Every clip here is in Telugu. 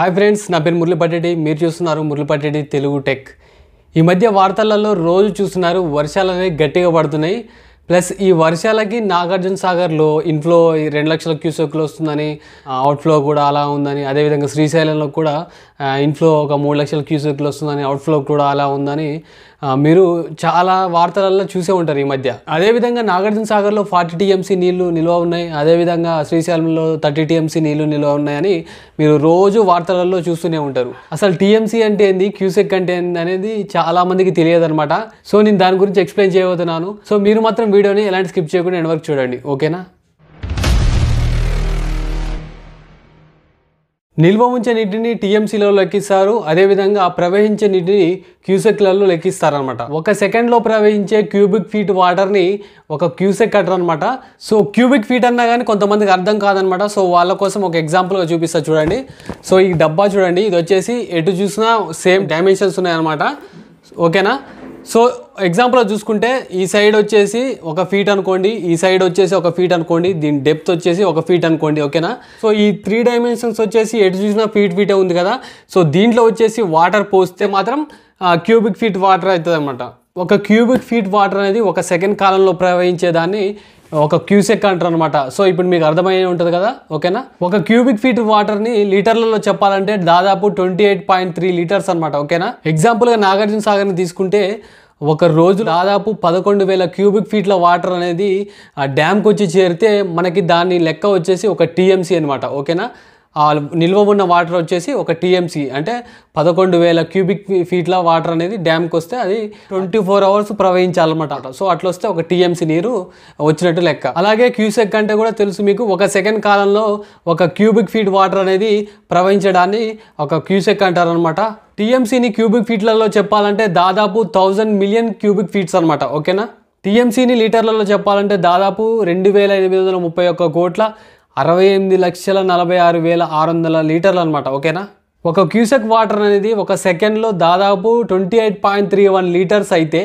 హాయ్ ఫ్రెండ్స్ నా పేరు మురళిపట్టెడ్డి మీరు చూస్తున్నారు మురళిపట్టెడ్డి తెలుగు టెక్ ఈ మధ్య వార్తలలో రోజు చూస్తున్నారు వర్షాలు అనేవి గట్టిగా పడుతున్నాయి ప్లస్ ఈ వర్షాలకి నాగార్జున సాగర్లో ఇన్ఫ్లో రెండు లక్షల క్యూసెక్లు వస్తుందని అవుట్ఫ్లో కూడా అలా ఉందని అదేవిధంగా శ్రీశైలంలో కూడా ఇన్ఫ్లో ఒక మూడు లక్షల క్యూసెక్లు వస్తుందని అవుట్ఫ్లో కూడా అలా ఉందని మీరు చాలా వార్తలలో చూసే ఉంటారు ఈ మధ్య అదేవిధంగా నాగార్జున సాగర్లో ఫార్టీ టీఎంసీ నీళ్లు నిల్వ ఉన్నాయి అదేవిధంగా శ్రీశైలంలో థర్టీ టీఎంసీ నీళ్లు నిల్వ ఉన్నాయని మీరు రోజు వార్తలలో చూస్తూనే ఉంటారు అసలు టీఎంసీ అంటే ఏంది క్యూసెక్ అంటే ఏంది అనేది చాలామందికి తెలియదు అనమాట సో నేను దాని గురించి ఎక్స్ప్లెయిన్ చేయబోతున్నాను సో మీరు మాత్రం వీడియోని ఎలాంటి స్కిప్ చేయకుండా నేను వరకు చూడండి ఓకేనా నిల్వ ఉంచే నీటిని టీఎంసీలో లెక్కిస్తారు అదేవిధంగా ప్రవహించే నీటిని క్యూసెక్లలో లెక్కిస్తారనమాట ఒక సెకండ్లో ప్రవహించే క్యూబిక్ ఫీట్ వాటర్ని ఒక క్యూసెక్ కట్టర్ అనమాట సో క్యూబిక్ ఫీట్ అన్నా కానీ కొంతమందికి అర్థం కాదనమాట సో వాళ్ళ కోసం ఒక ఎగ్జాంపుల్గా చూపిస్తా చూడండి సో ఈ డబ్బా చూడండి ఇది వచ్చేసి ఎటు చూసినా సేమ్ డైమెన్షన్స్ ఉన్నాయన్నమాట ఓకేనా సో ఎగ్జాంపుల్ చూసుకుంటే ఈ సైడ్ వచ్చేసి ఒక ఫీట్ అనుకోండి ఈ సైడ్ వచ్చేసి ఒక ఫీట్ అనుకోండి దీని డెప్త్ వచ్చేసి ఒక ఫీట్ అనుకోండి ఓకేనా సో ఈ త్రీ డైమెన్షన్స్ వచ్చేసి ఎటు చూసినా ఫీట్ ఫీటే ఉంది కదా సో దీంట్లో వచ్చేసి వాటర్ పోస్తే మాత్రం క్యూబిక్ ఫీట్ వాటర్ అవుతుంది అనమాట ఒక క్యూబిక్ ఫీట్ వాటర్ అనేది ఒక సెకండ్ కాలంలో ప్రవహించేదాన్ని ఒక క్యూసెక్ అంటారు అనమాట సో ఇప్పుడు మీకు అర్థమయ్యే ఉంటుంది కదా ఓకేనా ఒక క్యూబిక్ ఫీట్ వాటర్ని లీటర్లలో చెప్పాలంటే దాదాపు twenty eight point three litres అనమాట ఓకేనా ఎగ్జాంపుల్గా నాగార్జున సాగర్ని తీసుకుంటే ఒక రోజు దాదాపు పదకొండు వేల క్యూబిక్ ఫీట్ల వాటర్ అనేది ఆ డ్యామ్కి వచ్చి చేరితే మనకి దాని లెక్క వచ్చేసి ఒక టీఎంసీ అనమాట ఓకేనా నిల్వ ఉన్న వాటర్ వచ్చేసి ఒక టీఎంసీ అంటే పదకొండు వేల క్యూబిక్ ఫీట్ల వాటర్ అనేది డ్యామ్కి వస్తే అది ట్వంటీ ఫోర్ అవర్స్ ప్రవహించాలన్నమాట సో అట్లా వస్తే ఒక టీఎంసీ నీరు వచ్చినట్టు లెక్క అలాగే క్యూసెక్ అంటే కూడా తెలుసు మీకు ఒక సెకండ్ కాలంలో ఒక క్యూబిక్ ఫీట్ వాటర్ అనేది ప్రవహించడాన్ని ఒక క్యూసెక్ అంటారనమాట టీఎంసీని క్యూబిక్ ఫీట్లలో చెప్పాలంటే దాదాపు థౌజండ్ మిలియన్ క్యూబిక్ ఫీట్స్ అనమాట ఓకేనా టీఎంసీని లీటర్లలో చెప్పాలంటే దాదాపు రెండు వేల ఎనిమిది వందల ముప్పై ఒక్క కోట్ల అరవై ఎనిమిది లక్షల నలభై ఆరు వేల ఆరు వందల లీటర్లు అనమాట ఓకేనా ఒక క్యూసెక్ వాటర్ అనేది ఒక సెకండ్లో దాదాపు twenty eight point three one litres అయితే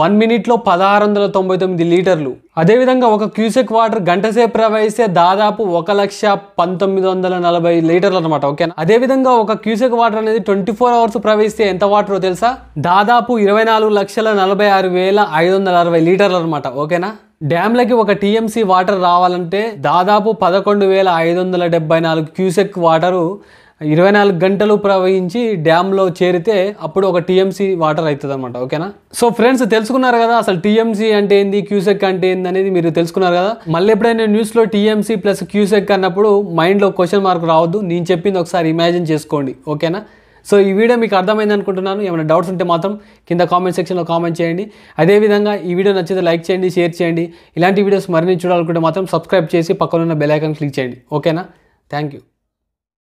వన్ మినిట్లో పదహారు వందల తొంభై తొమ్మిది లీటర్లు అదేవిధంగా ఒక క్యూసెక్ వాటర్ గంట సేపు ప్రవహిస్తే దాదాపు ఒక లక్ష పంతొమ్మిది వందల నలభై లీటర్లు అనమాట ఓకేనా అదేవిధంగా ఒక క్యూసెక్ వాటర్ అనేది ట్వంటీ ఫోర్ అవర్స్ ప్రవహిస్తే ఎంత వాటరో తెలుసా దాదాపు ఇరవై నాలుగు లక్షల నలభై ఆరు వేల ఐదు వందల అరవై లీటర్లు అనమాట ఓకేనా డ్యామ్లకి ఒక టీఎంసీ వాటర్ రావాలంటే దాదాపు పదకొండు వేల ఐదు వందల డెబ్బై నాలుగు క్యూసెక్ వాటరు ఇరవై నాలుగు గంటలు ప్రవహించి డ్యామ్లో చేరితే అప్పుడు ఒక టీఎంసీ వాటర్ అవుతుంది అనమాట ఓకేనా సో ఫ్రెండ్స్ తెలుసుకున్నారు కదా అసలు టీఎంసీ అంటే ఏంది క్యూసెక్ అంటే ఏంది అనేది మీరు తెలుసుకున్నారు కదా మళ్ళీ ఎప్పుడైనా న్యూస్లో టీఎంసీ ప్లస్ క్యూసెక్ అన్నప్పుడు మైండ్లో క్వశ్చన్ మార్క్ రావద్దు నేను చెప్పింది ఒకసారి ఇమాజిన్ చేసుకోండి ఓకేనా సో ఈ వీడియో మీకు అర్థమైంది అనుకుంటున్నాను ఏమైనా డౌట్స్ ఉంటే మాత్రం కింద కామెంట్ సెక్షన్లో కామెంట్ చేయండి అదేవిధంగా ఈ వీడియో నచ్చితే లైక్ చేయండి షేర్ చేయండి ఇలాంటి వీడియోస్ మరిన్ని చూడాలనుకుంటే మాత్రం సబ్స్క్రైబ్ చేసి పక్కనున్న బెల్ ఐకాన్ క్లిక్ చేయండి ఓకేనా థ్యాంక్ యూ